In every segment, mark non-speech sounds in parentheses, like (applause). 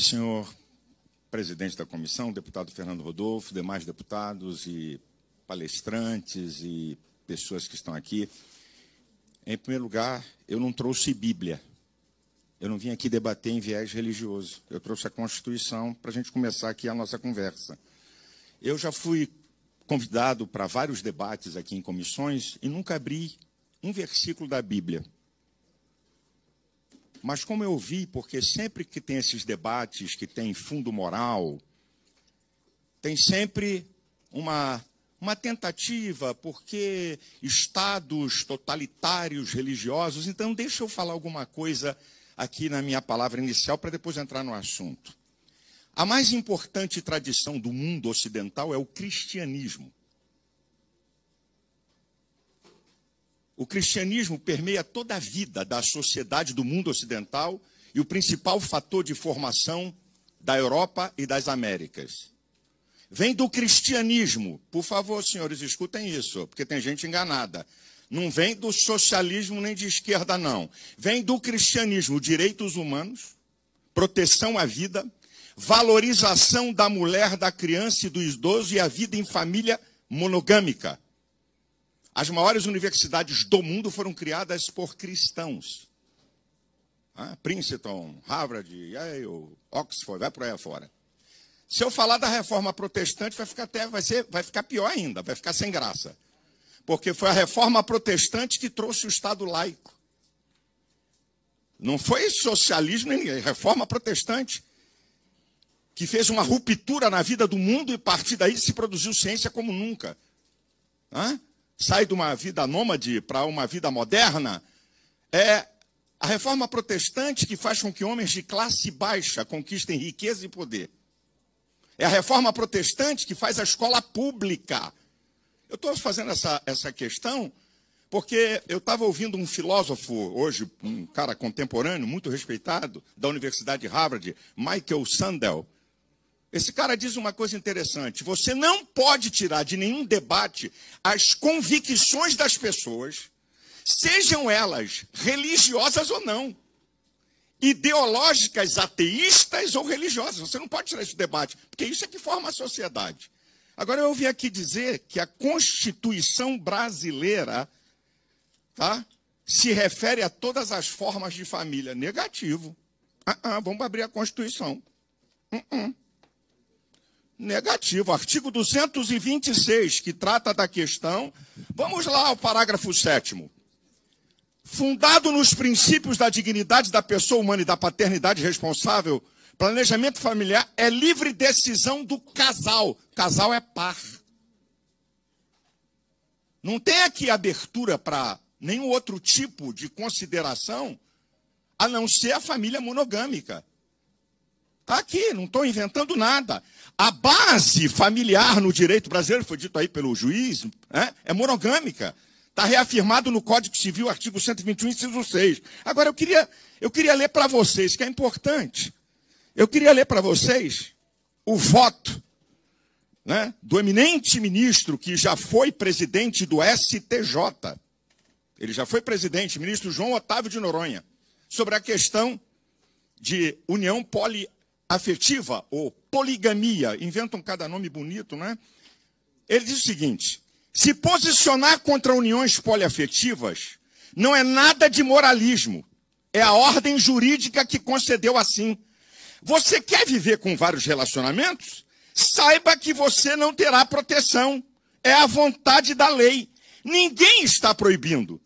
Senhor presidente da comissão, deputado Fernando Rodolfo, demais deputados e palestrantes e pessoas que estão aqui, em primeiro lugar, eu não trouxe Bíblia. Eu não vim aqui debater em viés religioso. Eu trouxe a Constituição para a gente começar aqui a nossa conversa. Eu já fui convidado para vários debates aqui em comissões e nunca abri um versículo da Bíblia. Mas como eu vi, porque sempre que tem esses debates que tem fundo moral, tem sempre uma, uma tentativa, porque estados totalitários religiosos. Então, deixa eu falar alguma coisa aqui na minha palavra inicial para depois entrar no assunto. A mais importante tradição do mundo ocidental é o cristianismo. O cristianismo permeia toda a vida da sociedade do mundo ocidental e o principal fator de formação da Europa e das Américas. Vem do cristianismo. Por favor, senhores, escutem isso, porque tem gente enganada. Não vem do socialismo nem de esquerda, não. Vem do cristianismo, direitos humanos, proteção à vida, valorização da mulher, da criança e do idoso e a vida em família monogâmica. As maiores universidades do mundo foram criadas por cristãos. Ah, Princeton, Harvard, Yale, Oxford, vai por aí afora. Se eu falar da reforma protestante, vai ficar, até, vai, ser, vai ficar pior ainda, vai ficar sem graça. Porque foi a reforma protestante que trouxe o Estado laico. Não foi socialismo nem reforma protestante que fez uma ruptura na vida do mundo e a partir daí se produziu ciência como nunca. Hã? sai de uma vida nômade para uma vida moderna, é a reforma protestante que faz com que homens de classe baixa conquistem riqueza e poder. É a reforma protestante que faz a escola pública. Eu estou fazendo essa, essa questão porque eu estava ouvindo um filósofo hoje, um cara contemporâneo, muito respeitado, da Universidade de Harvard, Michael Sandel, esse cara diz uma coisa interessante: você não pode tirar de nenhum debate as convicções das pessoas, sejam elas religiosas ou não, ideológicas, ateístas ou religiosas. Você não pode tirar esse do debate, porque isso é que forma a sociedade. Agora, eu ouvi aqui dizer que a Constituição brasileira tá, se refere a todas as formas de família. Negativo. Uh -uh, vamos abrir a Constituição. Uh -uh. Negativo. Artigo 226, que trata da questão. Vamos lá ao parágrafo 7. Fundado nos princípios da dignidade da pessoa humana e da paternidade responsável, planejamento familiar é livre decisão do casal. Casal é par. Não tem aqui abertura para nenhum outro tipo de consideração a não ser a família monogâmica. Está aqui, não estou inventando nada. A base familiar no direito brasileiro, foi dito aí pelo juiz, né, é monogâmica. Está reafirmado no Código Civil, artigo 121, inciso 6. Agora, eu queria, eu queria ler para vocês, que é importante. Eu queria ler para vocês o voto né, do eminente ministro que já foi presidente do STJ. Ele já foi presidente, ministro João Otávio de Noronha, sobre a questão de união poliamorosa afetiva ou poligamia, inventam cada nome bonito, né? Ele diz o seguinte: se posicionar contra uniões poliafetivas não é nada de moralismo, é a ordem jurídica que concedeu assim. Você quer viver com vários relacionamentos? Saiba que você não terá proteção. É a vontade da lei. Ninguém está proibindo.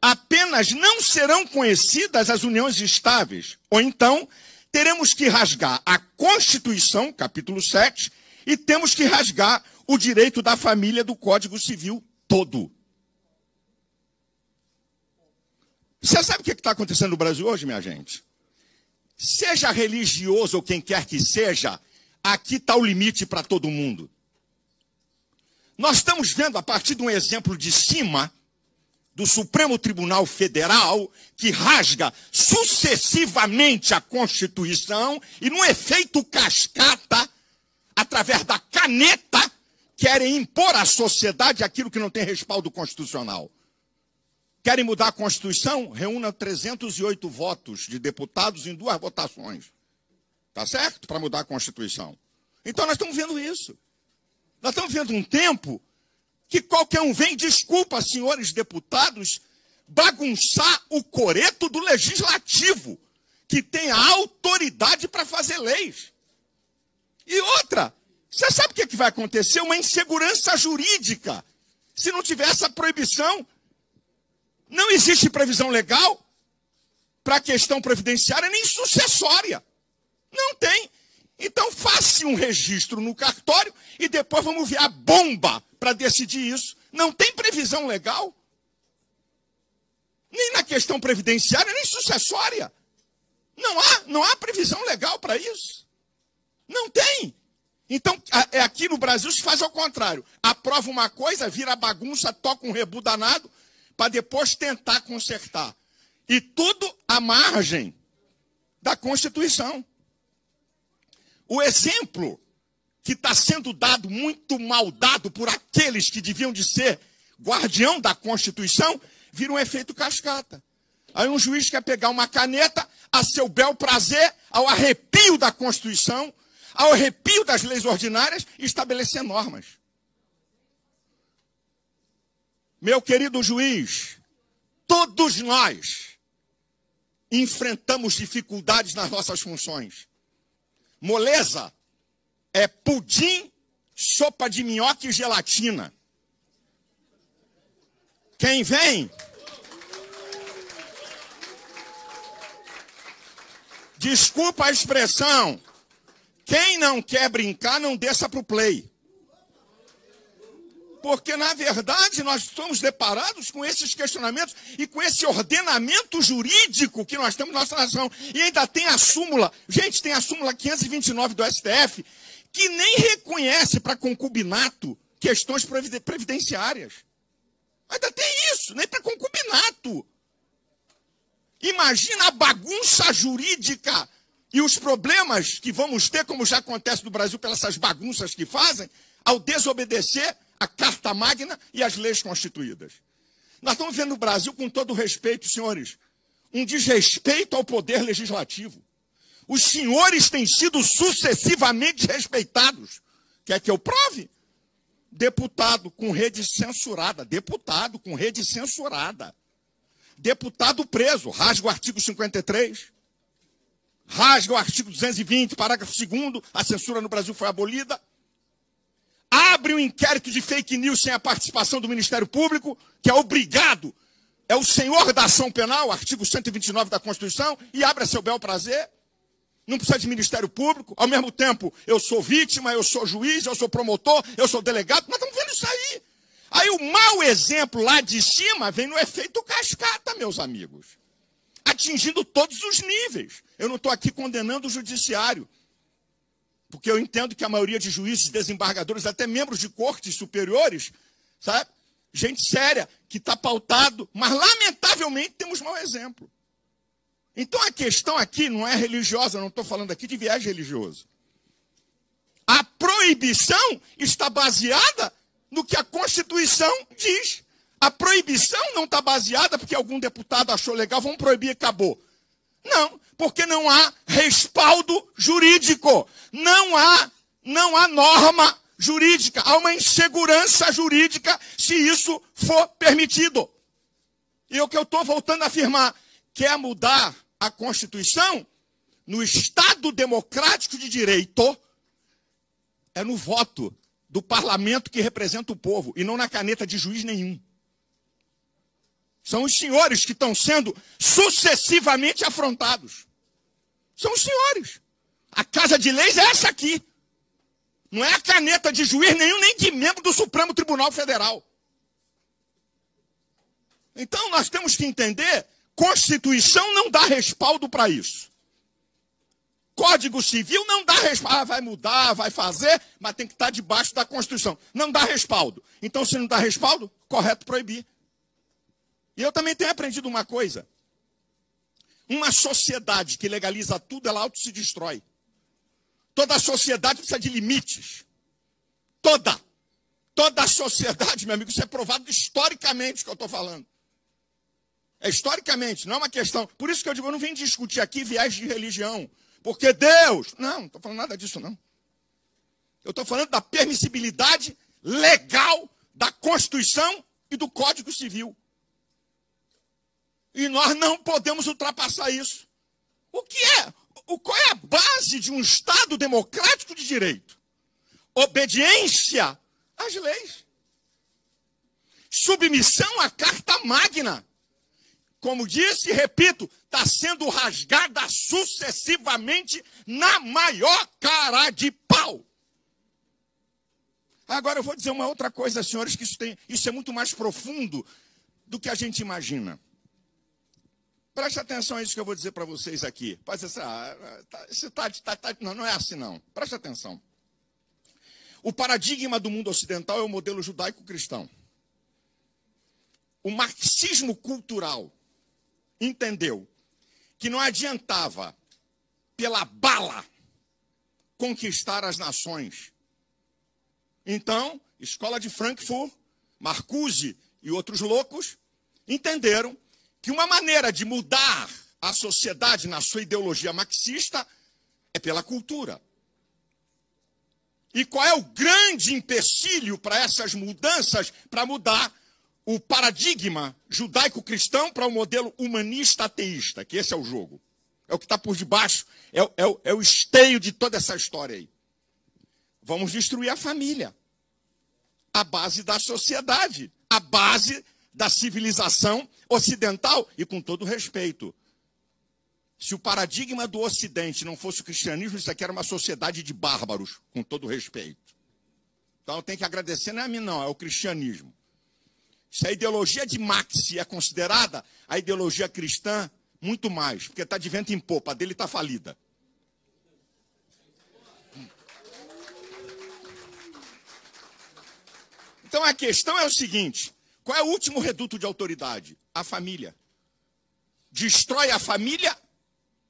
Apenas não serão conhecidas as uniões estáveis, ou então teremos que rasgar a Constituição, capítulo 7, e temos que rasgar o direito da família do Código Civil todo. Você sabe o que é está acontecendo no Brasil hoje, minha gente? Seja religioso ou quem quer que seja, aqui está o limite para todo mundo. Nós estamos vendo, a partir de um exemplo de cima, do Supremo Tribunal Federal, que rasga sucessivamente a Constituição e, no efeito cascata, através da caneta, querem impor à sociedade aquilo que não tem respaldo constitucional. Querem mudar a Constituição? Reúna 308 votos de deputados em duas votações. Tá certo? Para mudar a Constituição. Então nós estamos vendo isso. Nós estamos vendo um tempo que qualquer um vem, desculpa, senhores deputados, bagunçar o coreto do legislativo, que tem a autoridade para fazer leis. E outra, você sabe o que, é que vai acontecer? Uma insegurança jurídica. Se não tiver essa proibição, não existe previsão legal para a questão previdenciária nem sucessória. Não tem. Então faça um registro no cartório e depois vamos ver a bomba para decidir isso. Não tem previsão legal? Nem na questão previdenciária, nem sucessória. Não há, não há previsão legal para isso. Não tem. Então, é aqui no Brasil se faz ao contrário. Aprova uma coisa, vira bagunça, toca um rebu danado, para depois tentar consertar. E tudo à margem da Constituição. O exemplo que está sendo dado, muito mal dado por aqueles que deviam de ser guardião da Constituição, vira um efeito cascata. Aí um juiz quer pegar uma caneta a seu bel prazer, ao arrepio da Constituição, ao arrepio das leis ordinárias e estabelecer normas. Meu querido juiz, todos nós enfrentamos dificuldades nas nossas funções. Moleza é pudim, sopa de minhoca e gelatina. Quem vem? Desculpa a expressão. Quem não quer brincar, não desça para o play porque na verdade nós somos deparados com esses questionamentos e com esse ordenamento jurídico que nós temos na nossa nação. E ainda tem a súmula, gente, tem a súmula 529 do STF, que nem reconhece para concubinato questões previdenciárias. Ainda tem isso, nem para concubinato. Imagina a bagunça jurídica e os problemas que vamos ter, como já acontece no Brasil, pelas essas bagunças que fazem, ao desobedecer a Carta Magna e as leis constituídas. Nós estamos vendo no Brasil, com todo respeito, senhores, um desrespeito ao poder legislativo. Os senhores têm sido sucessivamente respeitados. Quer que eu prove? Deputado com rede censurada, deputado com rede censurada. Deputado preso, rasga o artigo 53, rasga o artigo 220, parágrafo 2 a censura no Brasil foi abolida abre um inquérito de fake news sem a participação do Ministério Público, que é obrigado, é o senhor da ação penal, artigo 129 da Constituição, e abre a seu bel prazer. Não precisa de Ministério Público. Ao mesmo tempo, eu sou vítima, eu sou juiz, eu sou promotor, eu sou delegado. Nós estamos vendo isso aí. Aí o mau exemplo lá de cima vem no efeito cascata, meus amigos. Atingindo todos os níveis. Eu não estou aqui condenando o judiciário porque eu entendo que a maioria de juízes, desembargadores, até membros de cortes superiores, sabe? Gente séria, que está pautado, mas lamentavelmente temos mau exemplo. Então a questão aqui não é religiosa, não estou falando aqui de viés religioso. A proibição está baseada no que a Constituição diz. A proibição não está baseada porque algum deputado achou legal, vamos proibir e acabou. Não, porque não há respaldo jurídico. Não há, não há norma jurídica. Há uma insegurança jurídica se isso for permitido. E o que eu estou voltando a afirmar, quer mudar a Constituição no Estado democrático de direito é no voto do parlamento que representa o povo e não na caneta de juiz nenhum. São os senhores que estão sendo sucessivamente afrontados. São os senhores. A casa de leis é essa aqui. Não é a caneta de juiz nenhum, nem de membro do Supremo Tribunal Federal. Então nós temos que entender: Constituição não dá respaldo para isso. Código Civil não dá respaldo. Ah, vai mudar, vai fazer, mas tem que estar tá debaixo da Constituição. Não dá respaldo. Então, se não dá respaldo, correto proibir. E eu também tenho aprendido uma coisa. Uma sociedade que legaliza tudo, ela auto se destrói. Toda sociedade precisa de limites. Toda. Toda sociedade, (laughs) meu amigo, isso é provado historicamente que eu estou falando. É historicamente, não é uma questão. Por isso que eu digo, eu não vim discutir aqui viés de religião. Porque Deus. Não, não estou falando nada disso, não. Eu estou falando da permissibilidade legal da Constituição e do Código Civil. E nós não podemos ultrapassar isso. O que é? O, qual é a base de um Estado democrático de direito? Obediência às leis. Submissão à Carta Magna. Como disse e repito, está sendo rasgada sucessivamente na maior cara de pau. Agora eu vou dizer uma outra coisa, senhores, que isso, tem, isso é muito mais profundo do que a gente imagina. Preste atenção a isso que eu vou dizer para vocês aqui. Pode ser, assim, ah, tá, tá, tá, tá, não, não é assim não. Preste atenção. O paradigma do mundo ocidental é o modelo judaico-cristão. O marxismo cultural entendeu que não adiantava, pela bala, conquistar as nações. Então, escola de Frankfurt, Marcuse e outros loucos entenderam que uma maneira de mudar a sociedade na sua ideologia marxista é pela cultura. E qual é o grande empecilho para essas mudanças, para mudar o paradigma judaico-cristão para o um modelo humanista-ateísta, que esse é o jogo. É o que está por debaixo, é, é, é o esteio de toda essa história aí. Vamos destruir a família, a base da sociedade, a base da civilização ocidental e com todo respeito. Se o paradigma do Ocidente não fosse o cristianismo, isso aqui era uma sociedade de bárbaros, com todo respeito. Então tem que agradecer, não é a mim, não, é o cristianismo. Se a ideologia de Marx é considerada a ideologia cristã, muito mais, porque está de vento em popa, a dele está falida. Então a questão é o seguinte: qual é o último reduto de autoridade? A família. Destrói a família,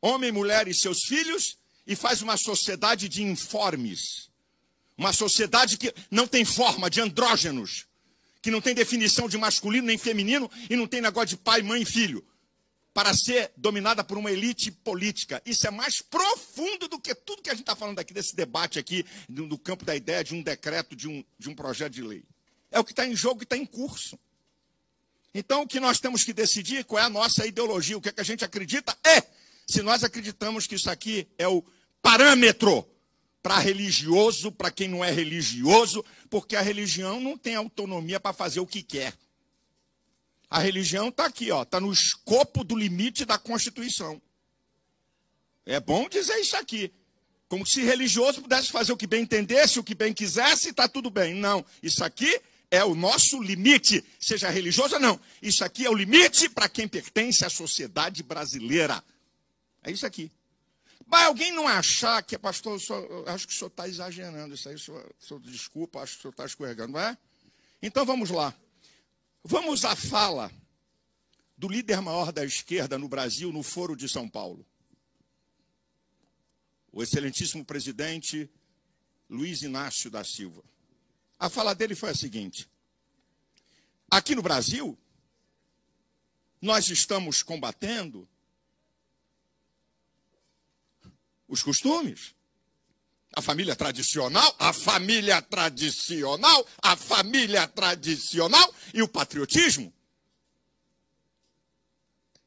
homem, mulher e seus filhos, e faz uma sociedade de informes. Uma sociedade que não tem forma, de andrógenos. Que não tem definição de masculino nem feminino e não tem negócio de pai, mãe e filho. Para ser dominada por uma elite política. Isso é mais profundo do que tudo que a gente está falando aqui, desse debate aqui, no campo da ideia de um decreto, de um, de um projeto de lei é o que está em jogo, e está em curso. Então, o que nós temos que decidir, qual é a nossa ideologia, o que, é que a gente acredita, é se nós acreditamos que isso aqui é o parâmetro para religioso, para quem não é religioso, porque a religião não tem autonomia para fazer o que quer. A religião está aqui, está no escopo do limite da Constituição. É bom dizer isso aqui. Como se religioso pudesse fazer o que bem entendesse, o que bem quisesse, está tudo bem. Não, isso aqui é o nosso limite, seja religioso ou não. Isso aqui é o limite para quem pertence à sociedade brasileira. É isso aqui. Mas alguém não achar que, pastor, eu eu acho que o senhor está exagerando isso aí, o senhor, o senhor, desculpa, acho que o senhor está escorregando, não é? Então vamos lá. Vamos à fala do líder maior da esquerda no Brasil, no Foro de São Paulo. O excelentíssimo presidente Luiz Inácio da Silva. A fala dele foi a seguinte: aqui no Brasil, nós estamos combatendo os costumes. A família tradicional, a família tradicional, a família tradicional e o patriotismo.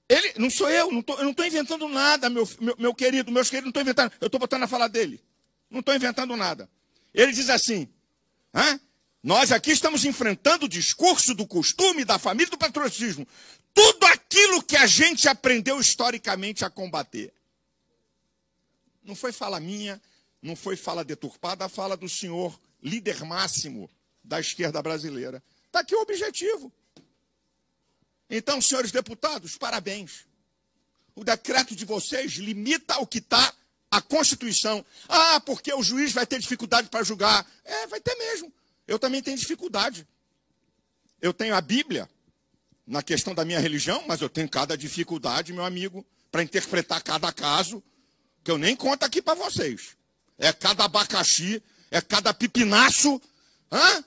Ele, não sou eu, não tô, eu não estou inventando nada, meu, meu, meu querido, meus queridos, não estou inventando, eu estou botando a fala dele. Não estou inventando nada. Ele diz assim: Hã? Nós aqui estamos enfrentando o discurso do costume, da família do patrocínio, Tudo aquilo que a gente aprendeu historicamente a combater. Não foi fala minha, não foi fala deturpada, a fala do senhor líder máximo da esquerda brasileira. Está aqui o objetivo. Então, senhores deputados, parabéns. O decreto de vocês limita o que está a Constituição. Ah, porque o juiz vai ter dificuldade para julgar. É, vai ter mesmo. Eu também tenho dificuldade. Eu tenho a Bíblia na questão da minha religião, mas eu tenho cada dificuldade, meu amigo, para interpretar cada caso, que eu nem conto aqui para vocês. É cada abacaxi, é cada pipinaço. Hã?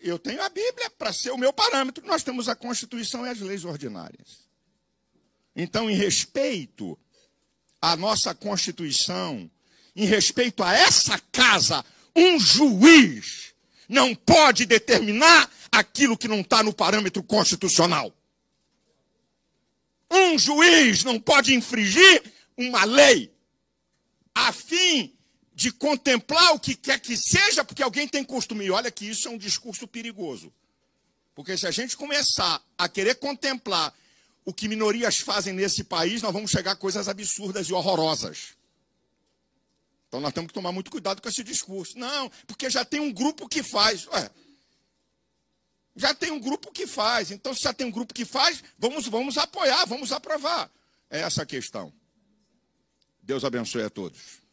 Eu tenho a Bíblia para ser o meu parâmetro. Nós temos a Constituição e as leis ordinárias. Então, em respeito a nossa Constituição, em respeito a essa casa, um juiz não pode determinar aquilo que não está no parâmetro constitucional. Um juiz não pode infringir uma lei a fim de contemplar o que quer que seja, porque alguém tem costume. E olha que isso é um discurso perigoso. Porque se a gente começar a querer contemplar o que minorias fazem nesse país, nós vamos chegar a coisas absurdas e horrorosas. Então nós temos que tomar muito cuidado com esse discurso. Não, porque já tem um grupo que faz. Ué, já tem um grupo que faz. Então, se já tem um grupo que faz, vamos, vamos apoiar, vamos aprovar. É essa a questão. Deus abençoe a todos.